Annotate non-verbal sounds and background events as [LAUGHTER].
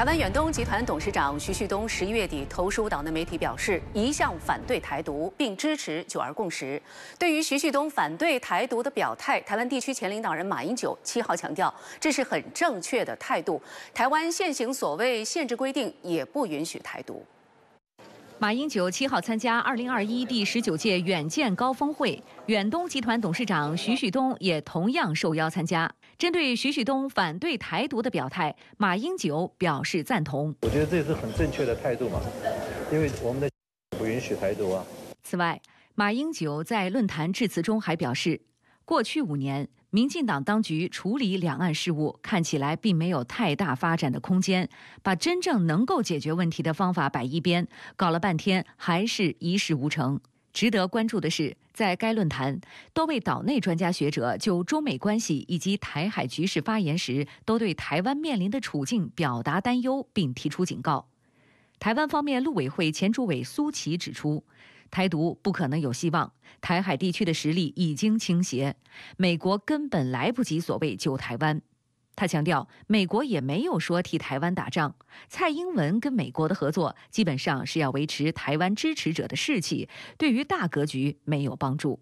台湾远东集团董事长徐旭东十一月底投书岛内媒体表示，一向反对台独，并支持九二共识。对于徐旭东反对台独的表态，台湾地区前领导人马英九七号强调，这是很正确的态度。台湾现行所谓限制规定也不允许台独。马英九七号参加二零二一第十九届远见高峰会，远东集团董事长徐旭东也同样受邀参加。针对徐旭东反对台独的表态，马英九表示赞同。我觉得这是很正确的态度嘛，因为我们的 [LAUGHS] 不允许台独啊。此外，马英九在论坛致辞中还表示。过去五年，民进党当局处理两岸事务看起来并没有太大发展的空间，把真正能够解决问题的方法摆一边，搞了半天还是一事无成。值得关注的是，在该论坛，多位岛内专家学者就中美关系以及台海局势发言时，都对台湾面临的处境表达担忧，并提出警告。台湾方面陆委会前主委苏琪指出。台独不可能有希望，台海地区的实力已经倾斜，美国根本来不及所谓救台湾。他强调，美国也没有说替台湾打仗。蔡英文跟美国的合作，基本上是要维持台湾支持者的士气，对于大格局没有帮助。